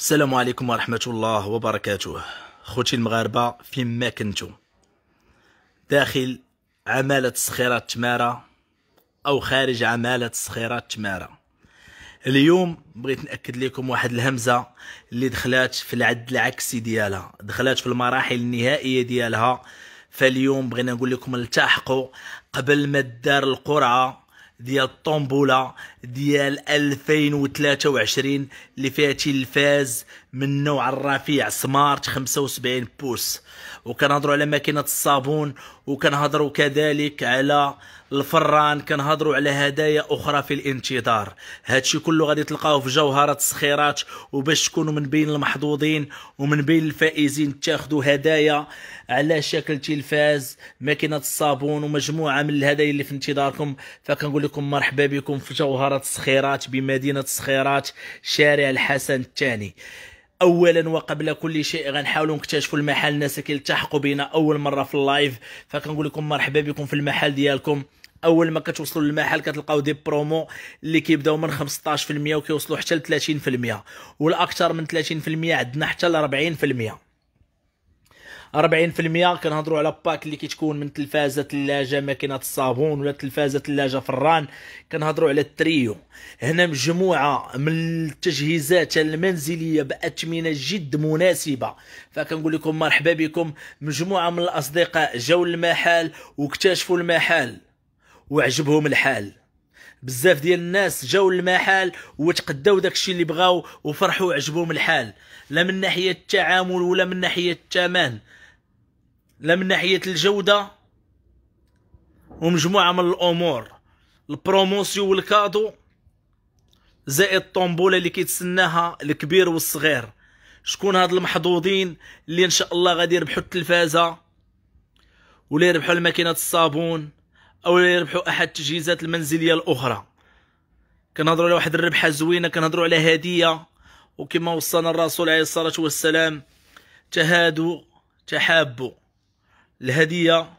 السلام عليكم ورحمة الله وبركاته خوتي المغاربة فيما كنتم داخل عمالة صخيرة تمارة أو خارج عمالة صخيرة تمارة اليوم بغيت نأكد لكم واحد الهمزة اللي دخلات في العد العكسي ديالها دخلات في المراحل النهائية ديالها فاليوم بغينا نقول لكم التحقوا قبل ما دار القرعة ديال الطومبولا ديال 2023 اللي فيها تلفاز من النوع الرفيع سمارت 75 بوس وكنهضروا على ماكينه الصابون وكنهضروا كذلك على الفران كنهضروا على هدايا اخرى في الانتظار هادشي كله غادي تلقاوه في جوهره الصخيرات وباش تكونوا من بين المحظوظين ومن بين الفائزين تاخذوا هدايا على شكل تلفاز ماكينه الصابون ومجموعه من الهدايا اللي في انتظاركم فكنقول لكم مرحبا بكم في جوهره الصخيرات بمدينه الصخيرات شارع الحسن الثاني اولا وقبل كل شيء غنحاولوا نكتشفوا المحل الناس اللي كيلتحقوا بينا اول مره في اللايف فكنقول لكم مرحبا بكم في المحل ديالكم اول ما كتوصلوا للمحل كتلقاو دي برومو اللي كيبداو من 15% وكيوصلوا حتى ل 30% والاكثر من 30% عندنا حتى ل 40% 40% كنهضروا على باك اللي كتكون من تلفازه ثلاجه ماكينه الصابون ولا تلفازه ثلاجه فران كنهضروا على التريو هنا مجموعه من التجهيزات المنزليه باثمنه جد مناسبه فكنقول لكم مرحبا بكم مجموعه من الاصدقاء جاوا المحل واكتشفوا المحل وعجبهم الحال بزاف ديال الناس جاو للمحل وتقداو داكشي اللي بغاو وفرحوا عجبهم الحال لا من ناحيه التعامل ولا من ناحيه الثمن لا من ناحيه الجوده ومجموعه من الامور البروموسيو والكادو زائد الطومبوله اللي كيتسناها الكبير والصغير شكون هاد المحظوظين اللي ان شاء الله غادي يربحوا التلفازه ولا يربحوا الماكينه الصابون او لا يربحوا احد التجهيزات المنزليه الاخرى كنهضروا على واحد الربحه زوينه كنهضروا على هديه وكما وصلنا الرسول عليه الصلاه والسلام تهادوا تحابوا الهديه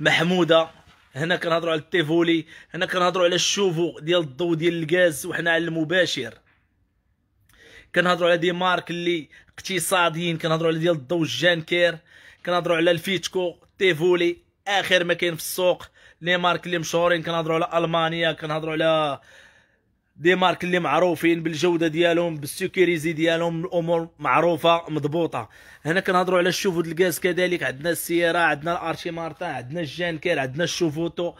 محموده هنا كنهضروا على التيفولي هنا كنهضروا على الشوفو ديال الضو ديال الغاز وحنا على المباشر كنهضروا على دي مارك اللي اقتصاديين كنهضروا على ديال الضو الجانكير كنهضروا على الفيتكو تيفولي اخر ما كاين في السوق لي مارك اللي مشهورين كنهضروا على المانيا كنهضروا على دي مارك اللي معروفين بالجوده ديالهم بالسيكوريزي ديالهم الامور معروفه مضبوطه هنا كنهضروا على الشوفوت الغاز كذلك عندنا السياره عندنا الارشي مارتا عندنا الجانكير عندنا الشوفوتو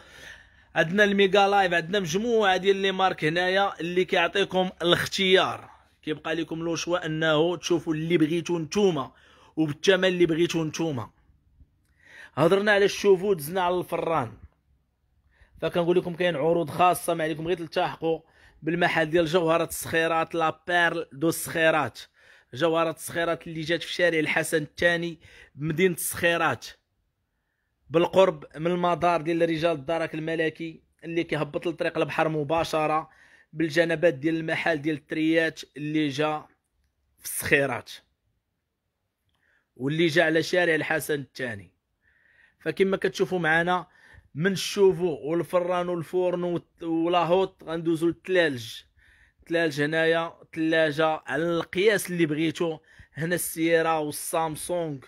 عندنا الميغا لايف عندنا مجموعه ديال لي مارك هنايا اللي كيعطيكم الاختيار كيبقى لكم لو شوا انه تشوفوا اللي بغيتو نتوما وبالثمن اللي بغيتو نتوما هضرنا على الشوفو دزنا على الفران فكنقول لكم كاين عروض خاصه ما عليكم غير تلتحقوا بالمحل ديال جوهره الصخيرات لا بيرل دو الصخيرات جوهره الصخيرات اللي جات في شارع الحسن الثاني بمدينه الصخيرات بالقرب من المدار ديال رجال الدرك الملكي اللي كيهبط لطريق البحر مباشره بالجنبات ديال المحل ديال التريات اللي جا في الصخيرات واللي جا على شارع الحسن الثاني فكما كتشوفوا معنا من الشوفو والفران والفرن ولاهوت غندوزو للثلالج الثلالج هنايا ثلاجه على القياس اللي بغيتو هنا السيرا والسامسونج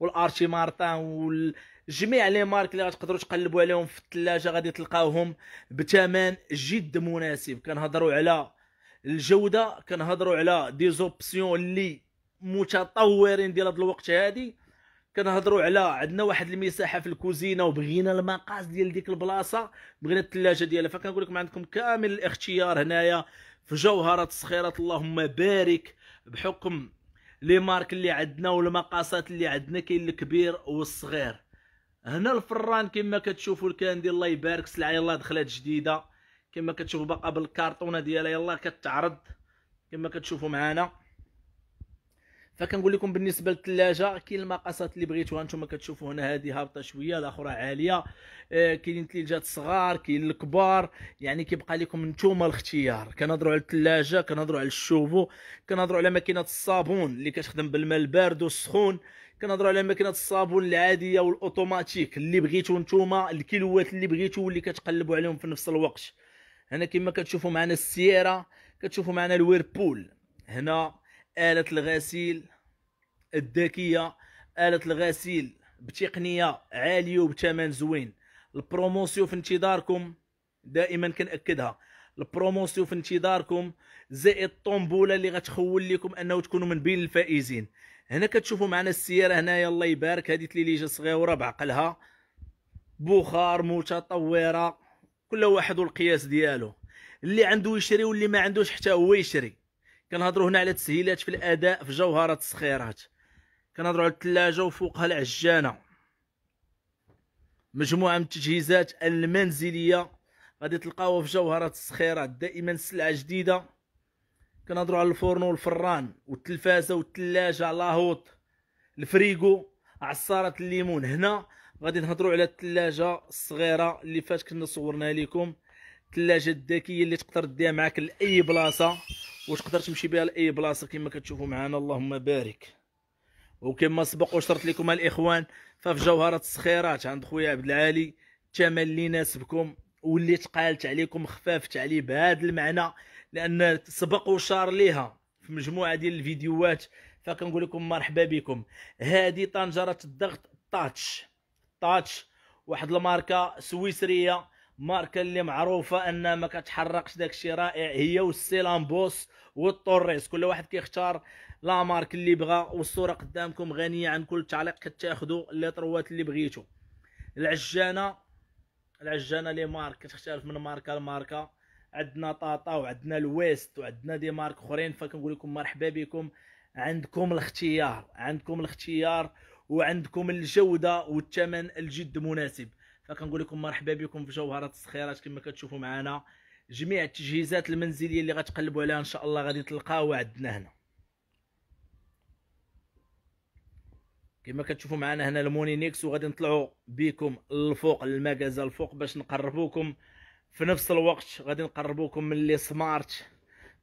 والارشي مارتان وجميع جميع لي مارك اللي غتقدروا تقلبوا عليهم في الثلاجه غادي تلقاوهم بثمن جد مناسب كنهضروا على الجوده كنهضروا على دي زوبسيون اللي متطورين ديال هذا الوقت هادي كنهضروا على عندنا واحد المساحه في الكوزينه وبغينا المقاس ديال ديك البلاصه بغينا الثلاجه ديالها فكنقول لكم عندكم كامل الاختيار هنايا في جوهره الصخيرات اللهم بارك بحكم لي مارك اللي عندنا والمقاسات اللي عندنا كاين الكبير والصغير هنا الفران كما كتشوفوا الكاندي الله يبارك سلعه يلاه دخلت جديده كما كتشوفوا باقا بالكارطونه ديالها يلاه كتعرض كما كتشوفوا معنا فكنقول لكم بالنسبه للثلاجه كاين المقاسات اللي بغيتوها نتوما كتشوفوا هنا هذه هابطه شويه الاخرى عاليه كاينين آه، كاين الثلاجات الصغار كاين الكبار يعني كيبقى لكم نتوما الاختيار كنهضروا على الثلاجه كنهضروا على الشوفو كنهضروا على ماكينه الصابون اللي كتخدم بالماء البارد والسخون كنهضروا على ماكينه الصابون العاديه والاوتوماتيك اللي بغيتو نتوما الكيلوات اللي بغيتو واللي كتقلبوا عليهم في نفس الوقت هنا كما كتشوفوا معنا السياره كتشوفوا معنا الويربول هنا آلة الغسيل الذكية آلة الغسيل بتقنية عالية وبثمن زوين البروموسيو في انتظاركم دائما كنأكدها البروموسيو في انتظاركم زائد الطومبوله اللي غتخول لكم انه تكونوا من بين الفائزين هنا كتشوفوا معنا السياره هنايا الله يبارك هذه تليليجه صغيره بعقلها بخار متطوره كل واحد والقياس ديالو اللي عنده يشري واللي ما عندوش حتى هو يشري كنهضروا هنا على تسهيلات في الاداء في جوهره الصخيرات كنهضروا على الثلاجه وفوقها العجانه مجموعه من التجهيزات المنزليه غادي تلقاوها في جوهره الصخيرات دائما سلعه جديده كنهضروا على الفرن والفران والتلفازه والثلاجه لاهوط الفريغو عصاره الليمون هنا غادي نهضروا على الثلاجه الصغيره اللي فات كنا صورنا لكم الثلاجه الذكيه اللي تقدر ديها معاك لاي بلاصه وتقدر تمشي بها لاي بلاصه كما كتشوفوا معنا اللهم بارك وكما سبق وشرت لكم الاخوان ففي جوهره الصخيرات عند خويا عبد العالي الثمن اللي يناسبكم واللي تقالت عليكم خفافت عليه بهذا المعنى لان سبق وشار ليها في مجموعه ديال الفيديوهات فكنقول لكم مرحبا بكم هذه طنجره الضغط تاتش تاتش واحد الماركه سويسريه ماركه اللي معروفه انها ما كتحرقش داك الشيء رائع هي والسيلامبوس والطوريس كل واحد كيختار لا مارك اللي بغا والصوره قدامكم غنيه عن كل تعليق كتاخذوا طروات اللي بغيتو العجانه العجانه لي مارك كتختلف من ماركه لماركه عندنا طاطا وعندنا الويست وعندنا دي مارك اخرين فكنقول لكم مرحبا بكم عندكم الاختيار عندكم الاختيار وعندكم الجوده والثمن الجد مناسب فكنقول لكم مرحبا بكم في جوهره الصخيرات كما كتشوفوا معنا جميع التجهيزات المنزليه اللي غتقلبوا عليها ان شاء الله غادي تلقاوها عندنا هنا كما كتشوفوا معنا هنا المونينيكس وغادي نطلعوا بكم للفوق للمكازا الفوق باش نقربوكم في نفس الوقت غادي نقربوكم من لي سمارت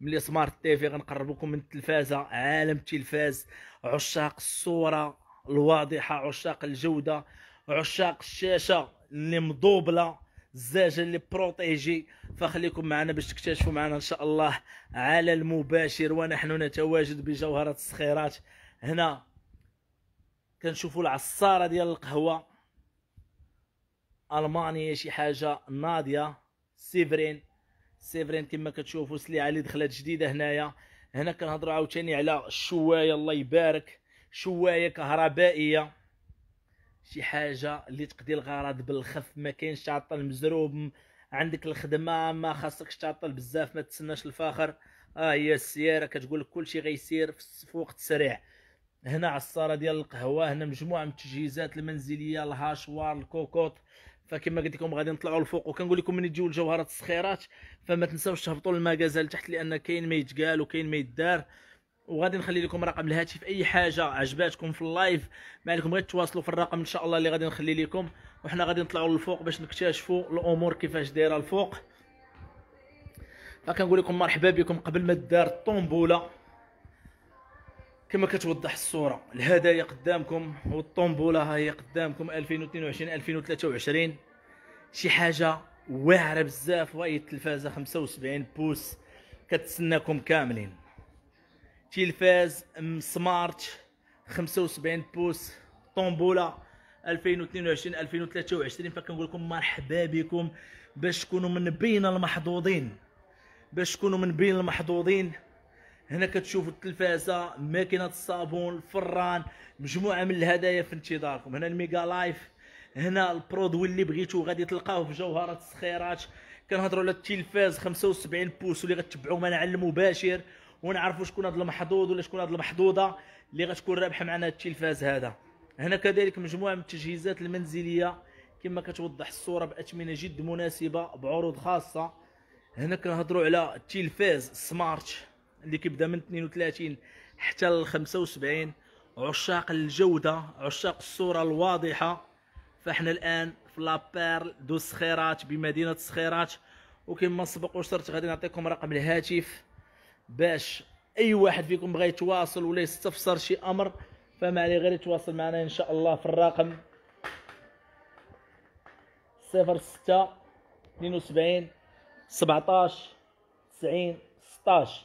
من لي سمارت تي في غنقربوكم من التلفازه عالم التلفاز عشاق الصوره الواضحه عشاق الجوده عشاق الشاشه اللي مضوبله الزاج اللي بروتيجي فخليكم معنا باش تكتشفوا معنا ان شاء الله على المباشر ونحن نتواجد بجوهره الصخيرات هنا كنشوفوا العصاره ديال القهوه المانيه شي حاجه ناضيه سيفرين سيفرين كما كتشوفوا سليعه اللي دخلت جديده هنايا هنا كنهضروا عاوتاني على الشوايه الله يبارك شوايه كهربائيه شي حاجه اللي تقضي الغرض بالخف ما كاينش تعطل مزروب عندك الخدمه ما خاصكش تعطل بزاف ما تسناش الفاخر اه هي السياره كتقول لك كلشي غيسير في وقت سريع هنا عصاره ديال القهوه هنا مجموعه من التجهيزات المنزليه الهاشوار الكوكوط فكما قلت لكم غادي نطلعوا الفوق وكنقول لكم من تجيو لجوهره الصخيرات فما تنساوش تهبطوا للمغازل لتحت لان كاين ما يتقال وكاين ما يدار وغادي نخلي لكم رقم الهاتف اي حاجه عجباتكم في اللايف ما عليكم غير تواصلوا في الرقم ان شاء الله اللي غادي نخلي لكم وحنا غادي نطلعوا للفوق باش نكتشفوا الامور كيفاش دايره الفوق فكنقول لكم مرحبا بكم قبل ما دار الطومبوله كما كتوضح الصوره الهدايا قدامكم والطومبوله ها هي قدامكم 2022 2023 شي حاجه واعره بزاف وهي التلفازه 75 بوس كتسناكم كاملين تلفاز سمارت 75 بوس طومبوله 2022 2023 فكنقول لكم مرحبا بكم باش تكونوا من بين المحظوظين باش تكونوا من بين المحظوظين هنا كتشوفوا التلفازه ماكينه الصابون الفران مجموعه من الهدايا في انتظاركم هنا الميغا لايف هنا البرودوي اللي بغيتو غادي تلقاوه في جوهره السخيرات كنهضروا على التلفاز 75 بوس اللي غتبعوه معنا على المباشر ونعرفوا شكون هذا المحظوظ ولا شكون هذه المحظوظه اللي غتكون رابحه معنا هذا التلفاز هذا هنا كذلك مجموعه من التجهيزات المنزليه كما كتوضح الصوره باثمنه جد مناسبه بعروض خاصه هنا كنهضروا على التلفاز سمارت اللي كيبدا من 32 حتى ل 75 عشاق الجوده عشاق الصوره الواضحه فاحنا الان في لابيرل دو سخيرات بمدينه سخيرات وكما سبق وشرت غادي نعطيكم رقم الهاتف باش اي واحد فيكم بغى يتواصل ولا يستفسر شي امر فما عليه غير يتواصل معنا ان شاء الله في الرقم 06 72 17 90 16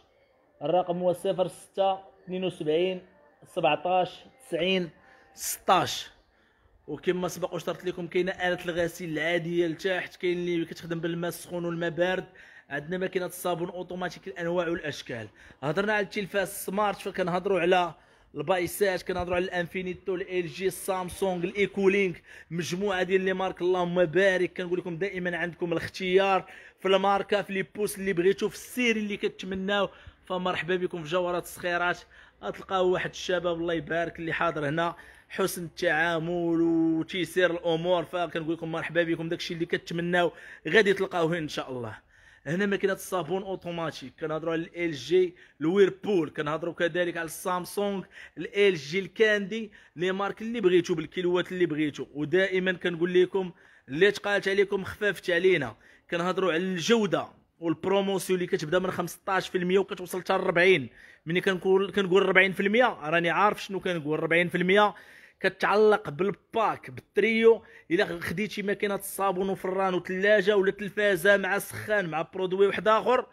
الرقم هو 06 72 17 90 16 وكما سبق وشرت لكم كاينه اله الغسيل العاديه لتحت كاين اللي كتخدم بالماء السخون والماء بارد عندنا ماكينه الصابون اوتوماتيك الانواع والاشكال هضرنا على التلفاز سمارت فكنهضروا على البايسات كنهضروا على الانفينيتو ال جي السامسونج الايكولينك مجموعه ديال لي مارك اللهم بارك كنقول لكم دائما عندكم الاختيار في الماركه في لي بوس اللي بغيتو في السير اللي كتمناو فمرحبا بكم في جوهره الصخيرات غتلقاو واحد الشباب الله يبارك اللي حاضر هنا حسن التعامل وتيسير الامور فكنقول لكم مرحبا بكم داكشي اللي كتمناو غادي تلقاوه ان شاء الله هنا ماكينه الصابون اوتوماتيك كنهضروا على ال جي الويربول كنهضروا كذلك على السامسونج ال جي الكاندي لي مارك اللي بغيتو بالكيلوات اللي بغيتو ودائما كنقول لكم اللي تقالت عليكم خفافت علينا كنهضروا على الجوده والبروموسيون اللي كتبدا من 15% وكتوصل حتى 40 ملي كنقول كنقول 40% راني عارف شنو كنقول 40% كتعلق بالباك بالتريو الا خديتي ماكينه الصابون وفران وثلاجه ولا تلفازه مع سخان مع برودوي واحد اخر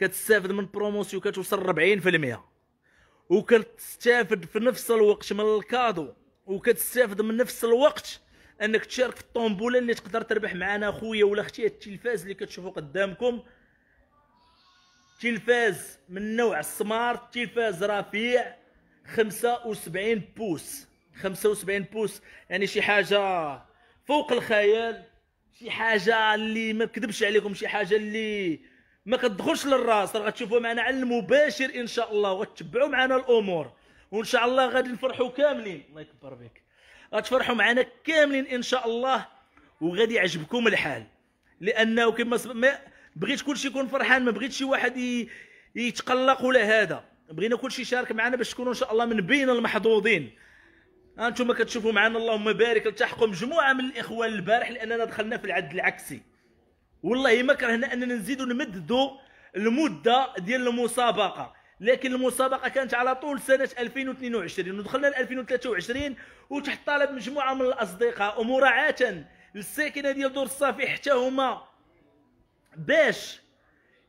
كتستافد من بروموسيون كتوصل 40% وكتستافد في نفس الوقت من الكادو وكتستافد من نفس الوقت انك تشارك في الطومبوله اللي تقدر تربح معنا خويا ولا اختي التلفاز اللي كتشوفوا قدامكم تلفاز من نوع سمارت تلفاز رفيع 75 بوس 75 بوس يعني شي حاجه فوق الخيال شي حاجه اللي ما كذبش عليكم شي حاجه اللي ما كتدخلش للراس راه غتشوفوها معنا على المباشر ان شاء الله وغتتبعوا معنا الامور وان شاء الله غادي نفرحوا كاملين الله يكبر بك غتفرحوا معنا كاملين ان شاء الله وغادي يعجبكم الحال لانه كما ما بغيت كلشي يكون فرحان ما بغيتش شي واحد يتقلق ولا هذا بغينا كلشي يشارك معنا باش تكونوا ان شاء الله من بين المحظوظين انتم كتشوفوا معنا اللهم بارك التحقوا مجموعه من الاخوان البارح لاننا دخلنا في العد العكسي والله ما كرهنا اننا نزيدوا نمددوا المده ديال المسابقه لكن المسابقه كانت على طول سنه 2022 ودخلنا ل 2023 وتحت طلب مجموعه من الاصدقاء ومراعاه للساكنه ديال دور الصافي حتى هما باش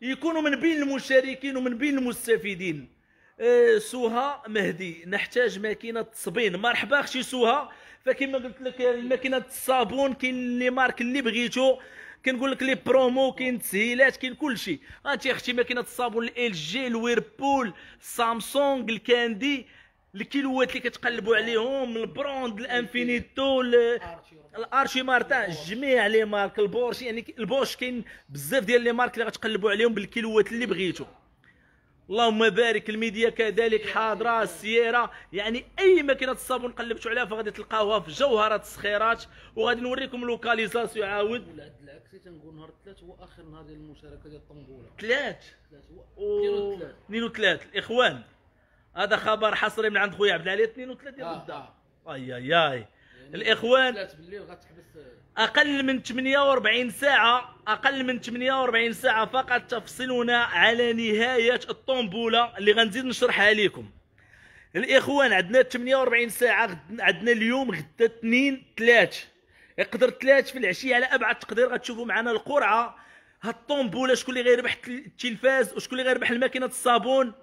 يكونوا من بين المشاركين ومن بين المستفيدين إيه، سوها مهدي نحتاج ماكينه تصبين مرحبا اختي سوها فكما قلت لك ماكينه الصابون كاين لي مارك اللي بغيتو كنقول لك لي برومو كاين تسهيلات كاين كلشي انت اختي ماكينه الصابون ال جي الويربول سامسونج الكاندي الكيلوات اللي كتقلبوا عليهم البروند الانفينيتو الارشي مارتان جميع لي مارك البورش يعني البورش كاين بزاف ديال لي مارك اللي غتقلبوا عليهم بالكيلوات اللي بغيتو اللهم بارك الميديا كذلك حاضره السياره يعني اي ماكينه الصابون قلبتوا عليها فغادي تلقاوها في جوهره الصخيرات وغادي نوريكم لوكاليزاسيون عاود لا تنقول نهار الثلاث هو اخر نهار ديال المشاركه ديال الطنبوله ثلاث اثنين وثلاث الاخوان هذا خبر حصري من عند خويا عبد العالي اثنين وثلاث ديال آه، الدار آه. اي اي اي الاخوان اقل من 48 ساعه اقل من 48 ساعه فقط تفصلنا على نهايه الطنبوله اللي غنزيد نشرحها لكم الاخوان عندنا 48 ساعه عندنا اليوم غدا اثنين ثلاث يقدر ثلاث في العشيه على ابعد تقدير غتشوفوا معنا القرعه هالطومبوله شكون اللي غيربح التلفاز وشكون اللي غيربح الماكينه الصابون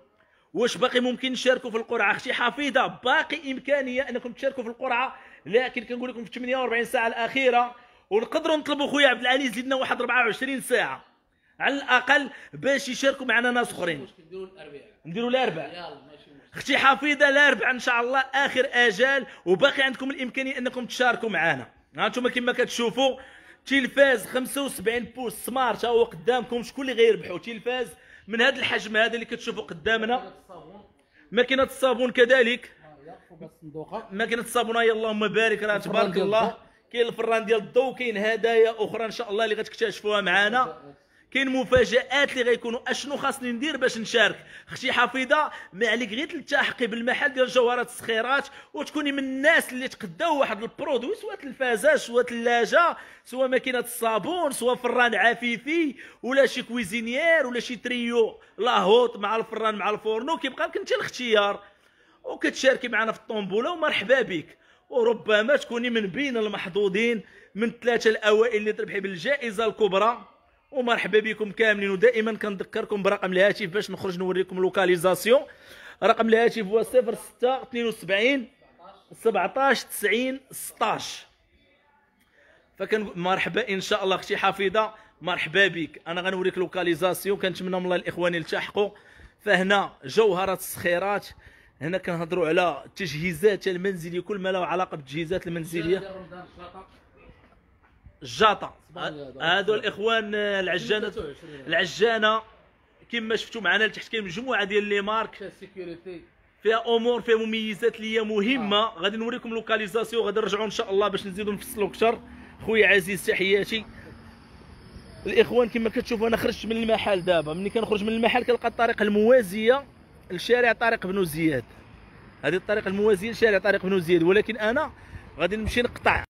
واش باقي ممكن تشاركوا في القرعه اختي حفيظه باقي امكانيه انكم تشاركوا في القرعه لكن كنقول لكم في 48 ساعه الاخيره ونقدروا نطلبوا خويا عبد العالي زيدنا واحد 24 ساعه على الاقل باش يشاركوا معنا ناس اخرين نديروا الاربعاء نديروا الاربعاء اختي حفيده الاربعاء ان شاء الله اخر اجال وباقي عندكم الامكانيه انكم تشاركوا معنا ها انتم كما كتشوفوا تلفاز 75 بوس سمارت ها هو قدامكم شكون اللي غيربحوا تلفاز من هذا الحجم هذا اللي كتشوفوا قدامنا ماكينه الصابون كذلك الصندوقه ماكينه الصابونه اللهم بارك راه تبارك الله كاين الفران ديال الضو كاين هدايا اخرى ان شاء الله اللي غتكتشفوها معنا كاين مفاجات اللي غيكونوا اشنو خاصني ندير باش نشارك اختي حفيظه ما عليك غير تلتحقي بالمحل ديال جوهرات الصخيرات وتكوني من الناس اللي تقداو واحد البرودوي سواء التلفازه سواء ثلاجه سواء ماكينه الصابون سواء فران عفيفي ولا شي كويزينيير ولا شي تريو لاهوت مع الفران مع الفورنو كيبقى لك انت الاختيار وكتشاركي معنا في الطومبوله ومرحبا بك وربما تكوني من بين المحظوظين من الثلاثه الاوائل اللي تربحي بالجائزه الكبرى ومرحبا بكم كاملين ودائما كنذكركم برقم الهاتف باش نخرج نوريكم لوكاليزاسيون رقم الهاتف هو 06 72 17 90 16 فكن مرحبا ان شاء الله اختي حفيظه مرحبا بك انا غنوريك لوكاليزاسيون كنتمنى من الله الاخوان يلتحقوا فهنا جوهره الصخيرات هنا كنهضروا على التجهيزات المنزليه كل ما له علاقه بالتجهيزات المنزليه الجاطه هادو الاخوان العجانه العجانه كما شفتوا معنا لتحت كاين مجموعه ديال لي مارك فيها امور فيها مميزات اللي هي مهمه آه. غادي نوريكم لوكاليزاسيون غادي نرجعوا ان شاء الله باش نزيدوا نفصلوا اكثر خويا عزيز تحياتي الاخوان كما كتشوفوا انا خرجت من المحل دابا ملي كنخرج من المحل كنلقى الطريق الموازيه لشارع طريق بنو زياد هذه الطريق الموازيه لشارع طريق بنو زياد ولكن انا غادي نمشي نقطع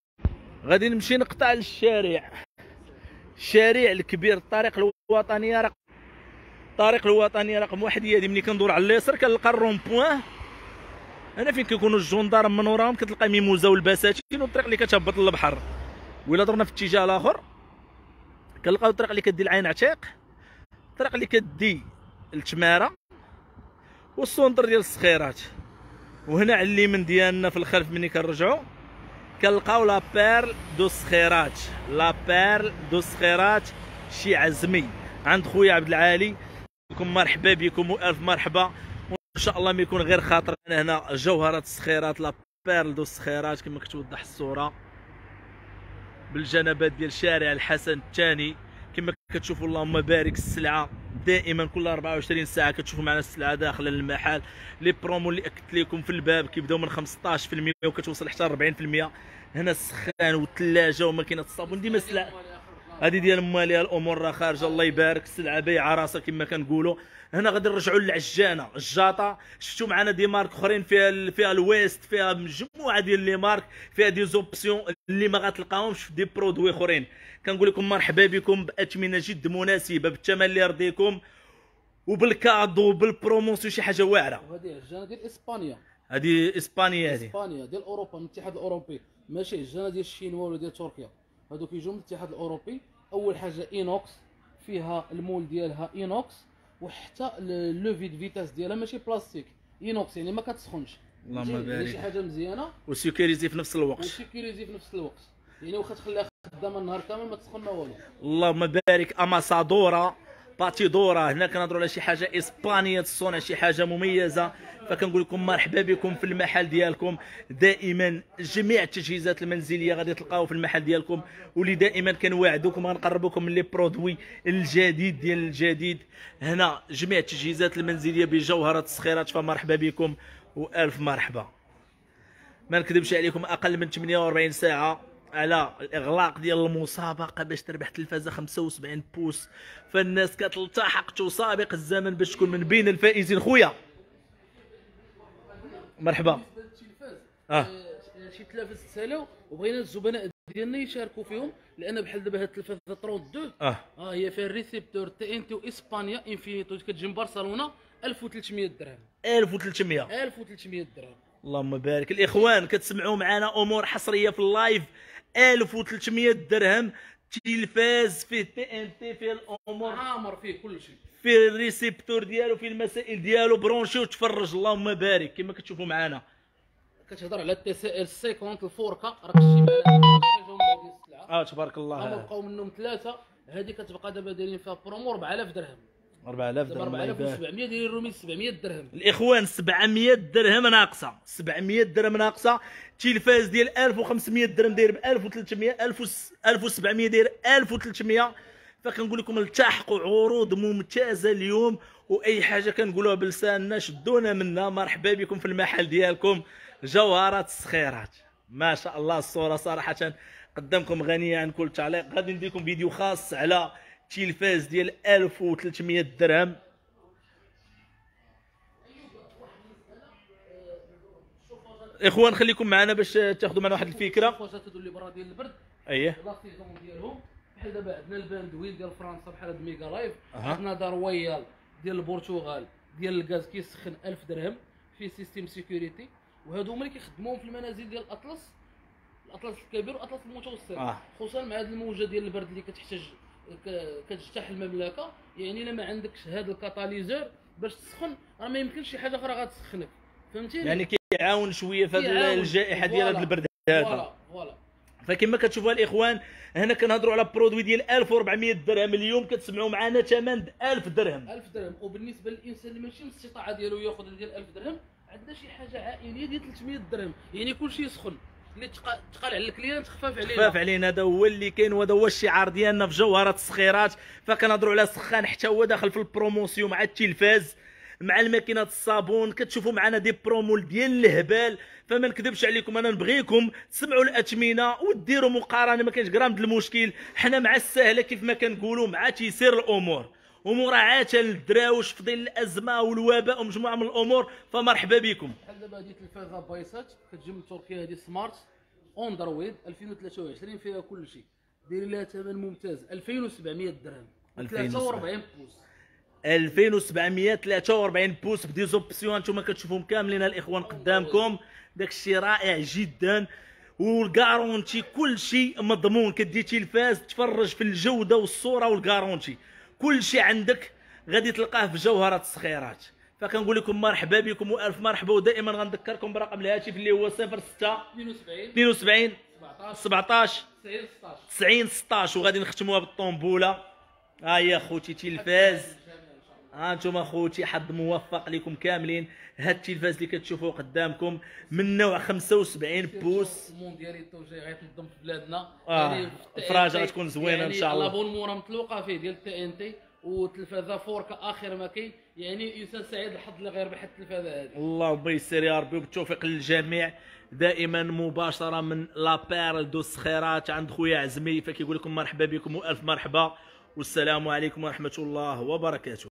غادي نمشي نقطع للشارع الشارع الكبير الطريق الوطنيه رقم الطريق الوطنيه رقم واحد هي هذه ملي كندور على اليسر كنلقى الرون بوان انا فين كيكونوا الجندار من وراهم كتلقى ميموزه والبساتين والطريق اللي كتهبط للبحر ولا درنا في الاتجاه الاخر كنلقاو الطريق اللي كدي العين عتيق الطريق اللي كدي التماره والسونتر ديال الصخيرات وهنا على اليمين ديالنا في الخلف ملي كنرجعوا كنلقاو لا بيرل دو صخيرات لا بيرل دو صخيرات شي عزمي عند خويا عبد العالي لكم مرحبا بكم والف مرحبا وان شاء الله ما يكون غير خاطر انا هنا جوهره الصخيرات لا بيرل دو الصخيرات كما كتوضح الصوره بالجنبات ديال شارع الحسن الثاني كما كتشوفوا اللهم بارك السلعه دائما كل 24 ساعه كتشوفوا معنا السلعه داخله للمحل لي برومو اللي اكدت لكم في الباب كيبداو من 15% وكتوصل حتى 40% هنا السخان والثلاجه وماكينه الصابون ديما سلعه هذه ديال مواليها الامور راه خارجه الله يبارك السلعه بيعه راسها كما كنقولوا هنا غادي نرجعوا للعجانه الجاطه شفتوا معنا دي مارك اخرين فيها فيها الويست فيها مجموعه ديال لي مارك فيها دي زوبسيون اللي ما غتلقاهمش في دي برودوي اخرين كنقول لكم مرحبا بكم باثمنه جد مناسبه بالثمن اللي يرضيكم وبالكادو بالبروموسيون شي حاجه واعره وهذه عجانه ديال اسبانيا هذه اسبانيا هذه اسبانيا ديال اوروبا من الاتحاد الاوروبي ماشي عجانه ديال الشينوا ولا ديال تركيا هذو كيجوا من الاتحاد الاوروبي اول حاجه اينوكس فيها المول ديالها اينوكس وحتى لو فيد فيتاس ديالها ماشي بلاستيك اينوكس يعني ما كتسخنش اللهم بارك شي حاجه مزيانه وسيكيريزي في نفس الوقت وسيكيريزي في نفس الوقت يعني واخا تخليها خدامه النهار كامل ما تسخن ما والو اللهم بارك اماسادوره باتيدورا هنا كنهضروا على شي حاجه اسبانيه الصنع شي حاجه مميزه فكنقول لكم مرحبا بكم في المحل ديالكم دائما جميع التجهيزات المنزليه غادي تلقاوها في المحل ديالكم واللي دائما كنوعدوكم غنقربوكم من لي برودوي الجديد ديال الجديد هنا جميع التجهيزات المنزليه بجوهره الصخيرات فمرحبا بكم والف مرحبا ما نكذبش عليكم اقل من 48 ساعه على الاغلاق ديال المسابقه باش تربح تلفازه 75 بوس فالناس كتلتحق تسابق الزمن باش تكون من بين الفائزين خويا مرحبا اه شي تلافز تسالاو وبغينا الزبناء ديالنا يشاركوا فيهم لان بحال دابا هاد التلفازه 32 اه اه هي فيها الريسيبتور تي ان تي اسبانيا انفينيتو كتجي من برشلونه 1300 درهم 1300 1300 درهم اللهم بارك الاخوان كتسمعوا معنا امور حصريه في اللايف 1300 درهم تلفاز فيه تي ان تي فيه الامور عامر فيه كل شيء فيه الريسيبتور ديالو فيه المسائل ديالو برونشي وتفرج اللهم بارك كما كتشوفوا معنا كتهضر على التي سي ال 50 الفوركه راك شي معنا اه تبارك الله بقاو منهم ثلاثه هذه كتبقى دابا دايرين فيها برومو 4000 درهم 4000 درهم 4700 دايرين الرومي 700 درهم الاخوان 700 درهم ناقصه 700 درهم ناقصه تلفاز ديال 1500 درهم داير ب 1300 1700 داير 1300 فكنقول لكم التحقوا عروض ممتازه اليوم واي حاجه كنقولوها بلساننا شدونا منا مرحبا بكم في المحل ديالكم جوهرات الصخيرات ما شاء الله الصوره صراحه قدامكم غنيه عن كل تعليق غادي نديكم فيديو خاص على تلفاز ديال 1300 درهم اخوان خليكم معنا باش تاخذوا معنا واحد الفكره الفوشات هذو اللي برا ديال البرد ايه لا سيزون ديالهم بحال دابا عندنا الباندويل ديال فرنسا بحال هاد ميغا لايف عندنا دار رويال ديال البرتغال ديال الغاز كيسخن 1000 درهم في سيستم سيكوريتي وهادو هما اللي كيخدموهم في المنازل ديال الاطلس الاطلس الكبير والاطلس المتوسط آه. خصوصا مع هاد الموجه ديال البرد اللي كتحتاج كتجتاح المملكه يعني الا ما عندكش هذا الكاتاليزور باش تسخن راه ما يمكنش شي حاجه اخرى غتسخنك فهمتيني يعني كيعاون شويه في هذه الجائحه ديال هذا البرد هذا فوالا فوالا فكما كتشوفوا الاخوان هنا كنهضروا على برودوي ديال 1400 درهم اليوم كتسمعوا معنا ثمن 1000 درهم 1000 درهم وبالنسبه للانسان اللي ماشي من الاستطاعه ديالو ياخذ ديال 1000 درهم عندنا شي حاجه عائليه ديال 300 درهم يعني كلشي يسخن اللي تقلع الكليان تخفف علينا تخفف علينا هذا هو اللي كاين وهذا هو الشعار ديالنا في جوهره الصخيرات فكنهضروا على سخان حتى هو داخل في البروموسيون مع التلفاز مع الماكينات الصابون كتشوفوا معنا دي برومول ديال الهبال فما نكذبش عليكم انا نبغيكم تسمعوا الاثمنه وديروا مقارنه ما كاينش غرام المشكل حنا مع السهله كيف ما كنقولوا مع تيسير الامور ومراعاه للدراوش في ظل الازمه والوباء ومجموعه من الامور فمرحبا بكم بحال دابا هذه التلفازه بايسات كتجي من تركيا هذه سمارت اندرويد 2023 فيها كل شيء دير لها ثمن ممتاز 2700 درهم 43 بوصه 2743 بوس بدي زوبسيون انتم كتشوفوهم كاملين الاخوان قدامكم داك الشيء رائع جدا والكارونتي كل شيء مضمون كدي تلفاز تفرج في الجوده والصوره والكارونتي كل شيء عندك غادي تلقاه في جوهره الصخيرات فكنقول لكم مرحبا بكم والف مرحبا ودائما غنذكركم برقم الهاتف اللي هو 06 72 72 17 17 90 16 وغادي نختموها بالطومبوله ها هي خوتي تلفاز ها انتم اخوتي حظ موفق لكم كاملين هاد التلفاز اللي كتشوفوه قدامكم من نوع 75 بوس ديالي التوجيهي غيتنظم في بلادنا اه يعني الفراجه غتكون زوينه يعني ان شاء الله يعني لابونمون راه مطلوقه فيه ديال التي ان تي وتلفازه فوركا اخر ما كاين يعني انسان سعيد الحظ اللي غيربح التلفازه هذه اللهم يسر يا ربي وبالتوفيق للجميع دائما مباشره من بيرل دو سخيرات عند خويا عزمي فكيقول لكم مرحبا بكم والف مرحبا والسلام عليكم ورحمه الله وبركاته